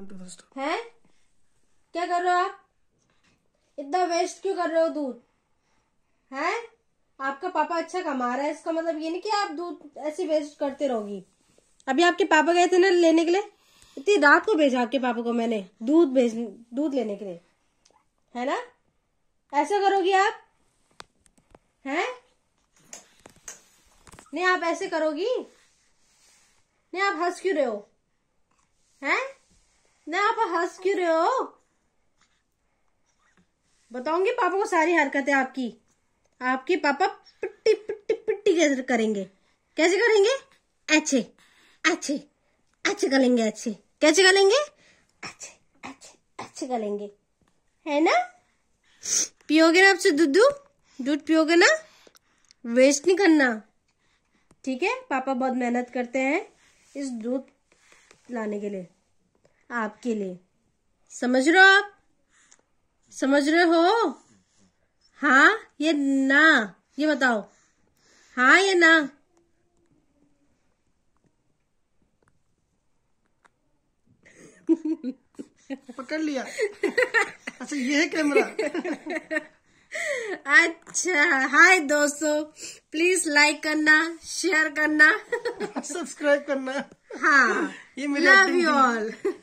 हैं क्या कर रहे हो आप इतना वेस्ट क्यों कर रहे हो दूध हैं आपका पापा अच्छा कमा रहा है इसका मतलब ये नहीं कि आप दूध ऐसे वेस्ट करते रहोगी अभी आपके पापा गए थे ना लेने के लिए इतनी रात को भेजा आपके पापा को मैंने दूध भेज दूध लेने के लिए है ना ऐसा करोगी आप हैं नहीं आप ऐसे करोगी नहीं आप हंस क्यों रहे हो हैं ना आप हंस क्यों रहे हो बताऊंगी पापा को सारी हरकतें आपकी आपके पापा पिट्टी पिट्टी पिट्टी कैसे करेंगे कैसे करेंगे अच्छे अच्छे अच्छे करेंगे अच्छे कैसे करेंगे अच्छे अच्छे अच्छे करेंगे है ना पियोगे ना आपसे दूध दूध पियोगे ना वेस्ट नहीं करना ठीक है पापा बहुत मेहनत करते हैं इस दूध लाने के लिए आपके लिए समझ रहे हो आप समझ रहे हो हाँ ये ना ये बताओ हाँ ये ना पकड़ लिया अच्छा ये है कैमरा अच्छा हाय दोस्तों प्लीज लाइक करना शेयर करना सब्सक्राइब करना हाँ ये लव यू ऑल